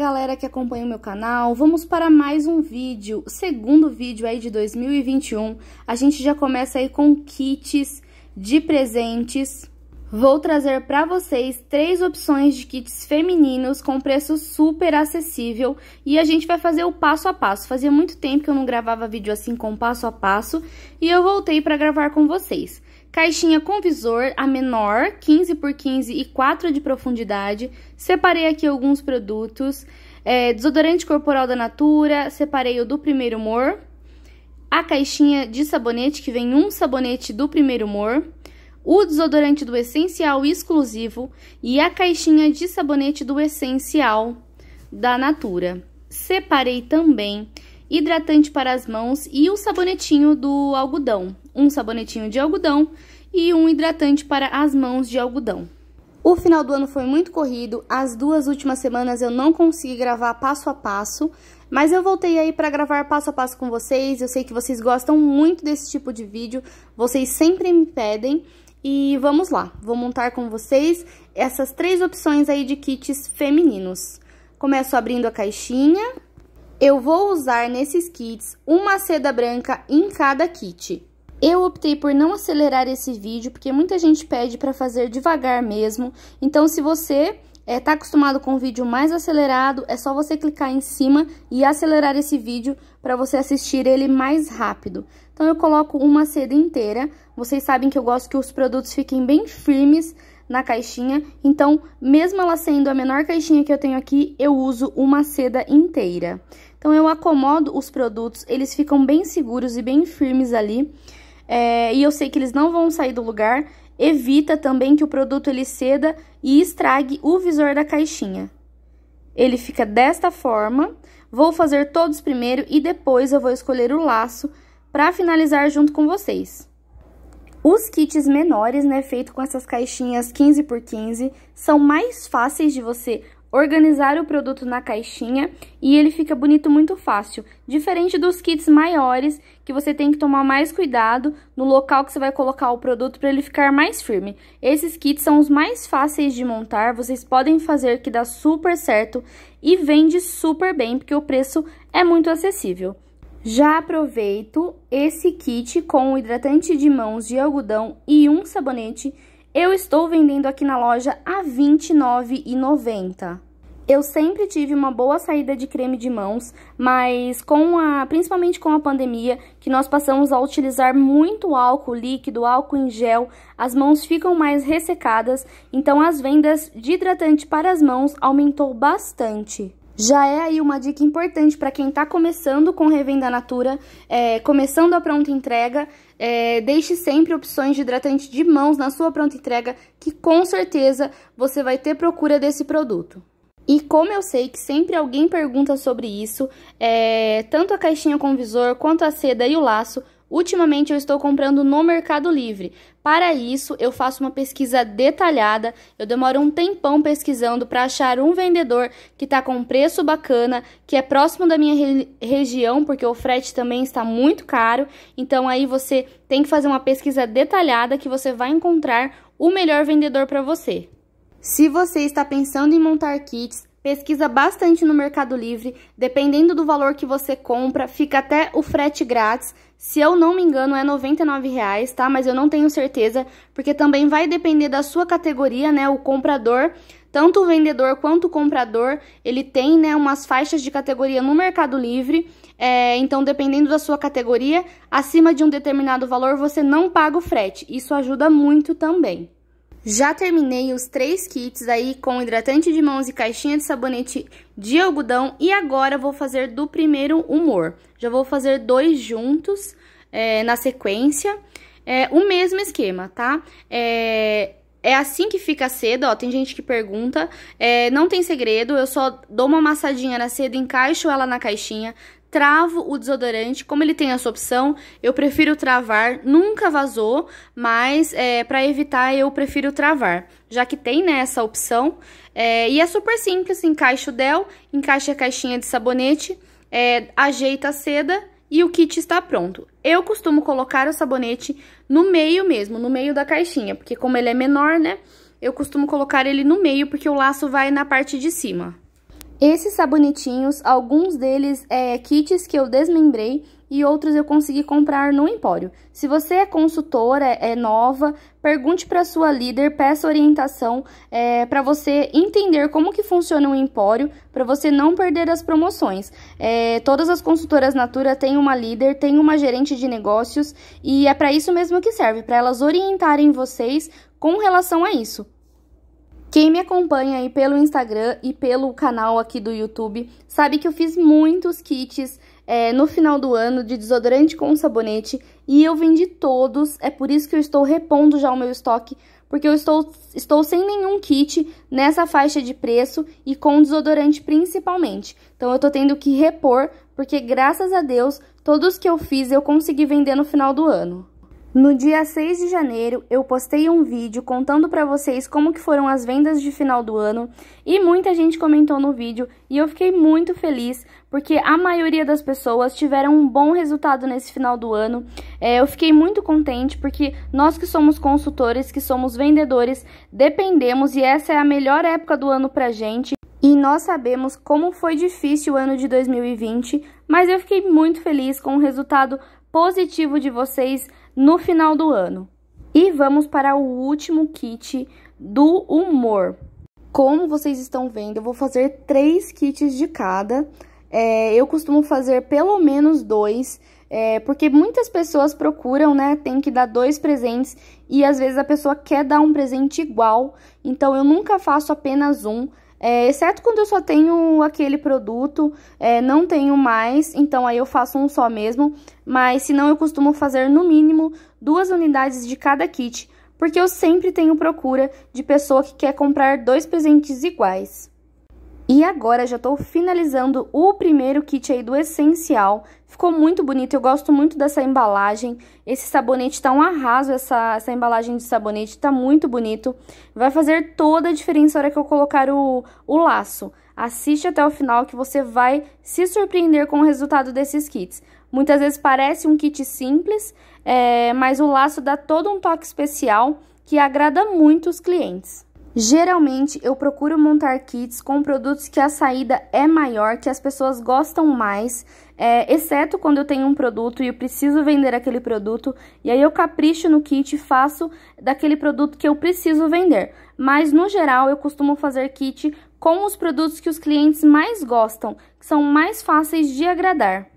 galera que acompanha o meu canal, vamos para mais um vídeo, segundo vídeo aí de 2021. A gente já começa aí com kits de presentes. Vou trazer para vocês três opções de kits femininos com preço super acessível e a gente vai fazer o passo a passo. Fazia muito tempo que eu não gravava vídeo assim com passo a passo e eu voltei para gravar com vocês. Caixinha com visor, a menor, 15 por 15 e 4 de profundidade. Separei aqui alguns produtos. É, desodorante corporal da Natura, separei o do primeiro humor. A caixinha de sabonete, que vem um sabonete do primeiro humor. O desodorante do essencial exclusivo e a caixinha de sabonete do essencial da Natura. Separei também hidratante para as mãos e o sabonetinho do algodão um sabonetinho de algodão e um hidratante para as mãos de algodão. O final do ano foi muito corrido, as duas últimas semanas eu não consegui gravar passo a passo, mas eu voltei aí para gravar passo a passo com vocês. Eu sei que vocês gostam muito desse tipo de vídeo, vocês sempre me pedem. E vamos lá, vou montar com vocês essas três opções aí de kits femininos. Começo abrindo a caixinha. Eu vou usar nesses kits uma seda branca em cada kit. Eu optei por não acelerar esse vídeo, porque muita gente pede para fazer devagar mesmo. Então, se você está eh, acostumado com um vídeo mais acelerado, é só você clicar em cima e acelerar esse vídeo para você assistir ele mais rápido. Então, eu coloco uma seda inteira. Vocês sabem que eu gosto que os produtos fiquem bem firmes na caixinha. Então, mesmo ela sendo a menor caixinha que eu tenho aqui, eu uso uma seda inteira. Então, eu acomodo os produtos, eles ficam bem seguros e bem firmes ali é, e eu sei que eles não vão sair do lugar, evita também que o produto ele ceda e estrague o visor da caixinha. Ele fica desta forma, vou fazer todos primeiro e depois eu vou escolher o laço para finalizar junto com vocês. Os kits menores, né, feito com essas caixinhas 15 por 15, são mais fáceis de você organizar o produto na caixinha e ele fica bonito muito fácil. Diferente dos kits maiores, que você tem que tomar mais cuidado no local que você vai colocar o produto para ele ficar mais firme. Esses kits são os mais fáceis de montar, vocês podem fazer que dá super certo e vende super bem, porque o preço é muito acessível. Já aproveito esse kit com o hidratante de mãos de algodão e um sabonete eu estou vendendo aqui na loja a R$ 29,90. Eu sempre tive uma boa saída de creme de mãos, mas com a, principalmente com a pandemia, que nós passamos a utilizar muito álcool líquido, álcool em gel, as mãos ficam mais ressecadas, então as vendas de hidratante para as mãos aumentou bastante já é aí uma dica importante para quem está começando com revenda Natura, é, começando a pronta entrega, é, deixe sempre opções de hidratante de mãos na sua pronta entrega, que com certeza você vai ter procura desse produto. E como eu sei que sempre alguém pergunta sobre isso, é, tanto a caixinha com visor quanto a seda e o laço Ultimamente eu estou comprando no Mercado Livre. Para isso, eu faço uma pesquisa detalhada. Eu demoro um tempão pesquisando para achar um vendedor que está com preço bacana, que é próximo da minha re região, porque o frete também está muito caro. Então aí você tem que fazer uma pesquisa detalhada que você vai encontrar o melhor vendedor para você. Se você está pensando em montar kits, Pesquisa bastante no Mercado Livre, dependendo do valor que você compra, fica até o frete grátis. Se eu não me engano, é R$ reais, tá? Mas eu não tenho certeza, porque também vai depender da sua categoria, né? O comprador, tanto o vendedor quanto o comprador, ele tem, né, umas faixas de categoria no Mercado Livre. É, então, dependendo da sua categoria, acima de um determinado valor, você não paga o frete. Isso ajuda muito também. Já terminei os três kits aí com hidratante de mãos e caixinha de sabonete de algodão e agora vou fazer do primeiro humor. Já vou fazer dois juntos é, na sequência, é, o mesmo esquema, tá? É, é assim que fica a seda, ó, tem gente que pergunta, é, não tem segredo, eu só dou uma amassadinha na seda, encaixo ela na caixinha, travo o desodorante. Como ele tem essa opção, eu prefiro travar. Nunca vazou, mas é, para evitar eu prefiro travar. Já que tem né, essa opção. É, e é super simples, encaixa o Del, encaixa a caixinha de sabonete, é, ajeita a seda e o kit está pronto. Eu costumo colocar o sabonete no meio mesmo, no meio da caixinha, porque como ele é menor, né, eu costumo colocar ele no meio porque o laço vai na parte de cima. Esses sabonetinhos, alguns deles é kits que eu desmembrei e outros eu consegui comprar no Empório. Se você é consultora, é, é nova, pergunte para sua líder, peça orientação é, para você entender como que funciona o Empório, para você não perder as promoções. É, todas as consultoras Natura têm uma líder, têm uma gerente de negócios e é para isso mesmo que serve, para elas orientarem vocês com relação a isso. Quem me acompanha aí pelo Instagram e pelo canal aqui do YouTube sabe que eu fiz muitos kits é, no final do ano de desodorante com sabonete e eu vendi todos, é por isso que eu estou repondo já o meu estoque, porque eu estou, estou sem nenhum kit nessa faixa de preço e com desodorante principalmente. Então eu estou tendo que repor, porque graças a Deus, todos que eu fiz eu consegui vender no final do ano. No dia 6 de janeiro, eu postei um vídeo contando para vocês como que foram as vendas de final do ano e muita gente comentou no vídeo e eu fiquei muito feliz porque a maioria das pessoas tiveram um bom resultado nesse final do ano. É, eu fiquei muito contente porque nós que somos consultores, que somos vendedores, dependemos e essa é a melhor época do ano pra gente. E nós sabemos como foi difícil o ano de 2020, mas eu fiquei muito feliz com o resultado positivo de vocês no final do ano. E vamos para o último kit do humor. Como vocês estão vendo, eu vou fazer três kits de cada. É, eu costumo fazer pelo menos dois, é, porque muitas pessoas procuram, né? Tem que dar dois presentes e às vezes a pessoa quer dar um presente igual. Então eu nunca faço apenas um. É, exceto quando eu só tenho aquele produto, é, não tenho mais, então aí eu faço um só mesmo. Mas se não, eu costumo fazer no mínimo duas unidades de cada kit, porque eu sempre tenho procura de pessoa que quer comprar dois presentes iguais. E agora já estou finalizando o primeiro kit aí do essencial, Ficou muito bonito, eu gosto muito dessa embalagem. Esse sabonete tá um arraso, essa, essa embalagem de sabonete tá muito bonito. Vai fazer toda a diferença na hora que eu colocar o, o laço. Assiste até o final que você vai se surpreender com o resultado desses kits. Muitas vezes parece um kit simples, é, mas o laço dá todo um toque especial que agrada muito os clientes. Geralmente eu procuro montar kits com produtos que a saída é maior, que as pessoas gostam mais, é, exceto quando eu tenho um produto e eu preciso vender aquele produto, e aí eu capricho no kit e faço daquele produto que eu preciso vender. Mas no geral eu costumo fazer kit com os produtos que os clientes mais gostam, que são mais fáceis de agradar.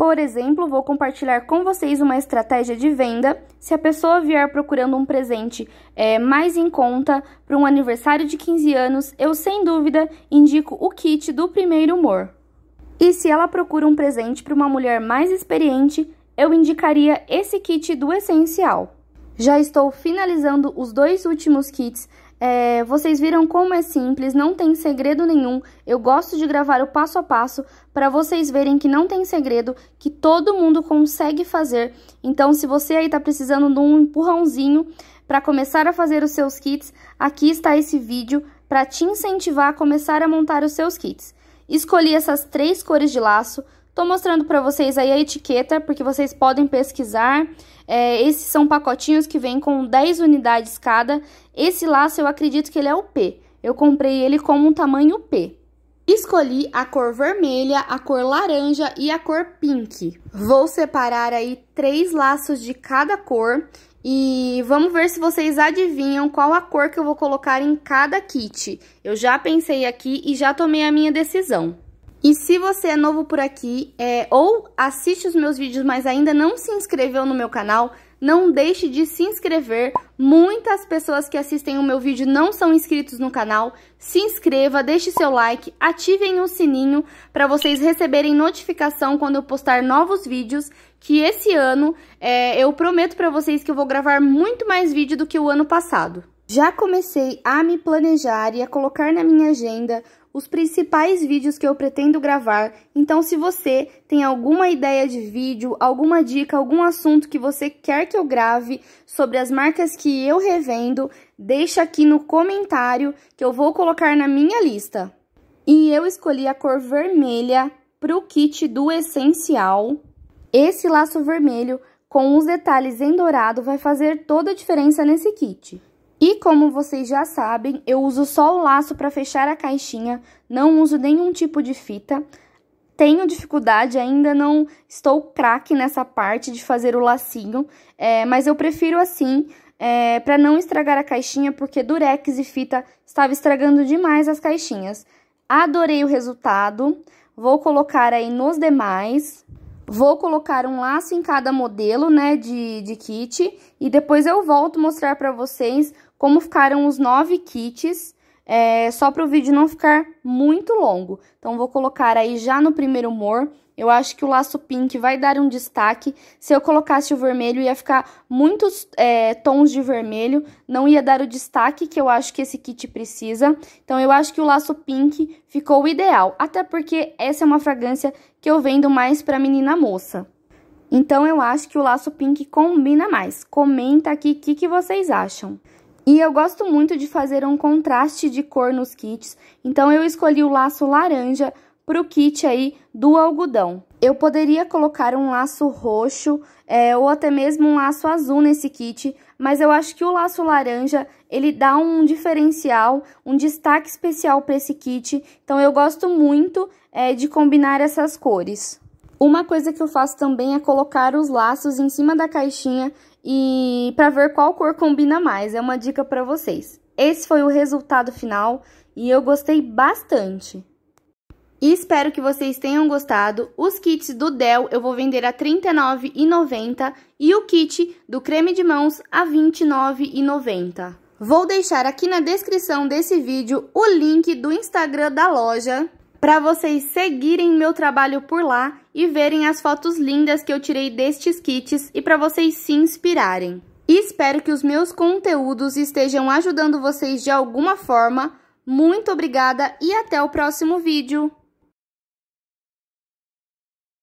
Por exemplo, vou compartilhar com vocês uma estratégia de venda. Se a pessoa vier procurando um presente é, mais em conta para um aniversário de 15 anos, eu sem dúvida indico o kit do primeiro humor. E se ela procura um presente para uma mulher mais experiente, eu indicaria esse kit do essencial. Já estou finalizando os dois últimos kits é, vocês viram como é simples, não tem segredo nenhum. Eu gosto de gravar o passo a passo para vocês verem que não tem segredo, que todo mundo consegue fazer. Então, se você aí está precisando de um empurrãozinho para começar a fazer os seus kits, aqui está esse vídeo para te incentivar a começar a montar os seus kits. Escolhi essas três cores de laço, Estou mostrando para vocês aí a etiqueta, porque vocês podem pesquisar, é, esses são pacotinhos que vêm com 10 unidades cada. Esse laço eu acredito que ele é o P. Eu comprei ele como um tamanho P. Escolhi a cor vermelha, a cor laranja e a cor pink. Vou separar aí três laços de cada cor e vamos ver se vocês adivinham qual a cor que eu vou colocar em cada kit. Eu já pensei aqui e já tomei a minha decisão. E se você é novo por aqui é, ou assiste os meus vídeos, mas ainda não se inscreveu no meu canal, não deixe de se inscrever. Muitas pessoas que assistem o meu vídeo não são inscritos no canal. Se inscreva, deixe seu like, ativem o sininho para vocês receberem notificação quando eu postar novos vídeos. Que esse ano é, eu prometo para vocês que eu vou gravar muito mais vídeo do que o ano passado. Já comecei a me planejar e a colocar na minha agenda os principais vídeos que eu pretendo gravar. Então, se você tem alguma ideia de vídeo, alguma dica, algum assunto que você quer que eu grave sobre as marcas que eu revendo, deixa aqui no comentário que eu vou colocar na minha lista. E eu escolhi a cor vermelha para o kit do Essencial. Esse laço vermelho com os detalhes em dourado vai fazer toda a diferença nesse kit. E como vocês já sabem, eu uso só o laço para fechar a caixinha, não uso nenhum tipo de fita. Tenho dificuldade, ainda não estou craque nessa parte de fazer o lacinho, é, mas eu prefiro assim, é, para não estragar a caixinha, porque durex e fita estava estragando demais as caixinhas. Adorei o resultado, vou colocar aí nos demais... Vou colocar um laço em cada modelo, né, de, de kit, e depois eu volto mostrar para vocês como ficaram os nove kits é, só para o vídeo não ficar muito longo. Então, vou colocar aí já no primeiro humor. Eu acho que o laço pink vai dar um destaque. Se eu colocasse o vermelho, ia ficar muitos é, tons de vermelho. Não ia dar o destaque que eu acho que esse kit precisa. Então, eu acho que o laço pink ficou ideal. Até porque essa é uma fragrância que eu vendo mais para menina moça. Então, eu acho que o laço pink combina mais. Comenta aqui o que, que vocês acham. E eu gosto muito de fazer um contraste de cor nos kits, então eu escolhi o laço laranja para o kit aí do algodão. Eu poderia colocar um laço roxo é, ou até mesmo um laço azul nesse kit, mas eu acho que o laço laranja, ele dá um diferencial, um destaque especial para esse kit, então eu gosto muito é, de combinar essas cores. Uma coisa que eu faço também é colocar os laços em cima da caixinha e para ver qual cor combina mais. É uma dica para vocês. Esse foi o resultado final e eu gostei bastante. E espero que vocês tenham gostado. Os kits do Dell eu vou vender a R$ 39,90 e o kit do creme de mãos a R$ 29,90. Vou deixar aqui na descrição desse vídeo o link do Instagram da loja para vocês seguirem meu trabalho por lá e verem as fotos lindas que eu tirei destes kits e para vocês se inspirarem. espero que os meus conteúdos estejam ajudando vocês de alguma forma. Muito obrigada e até o próximo vídeo!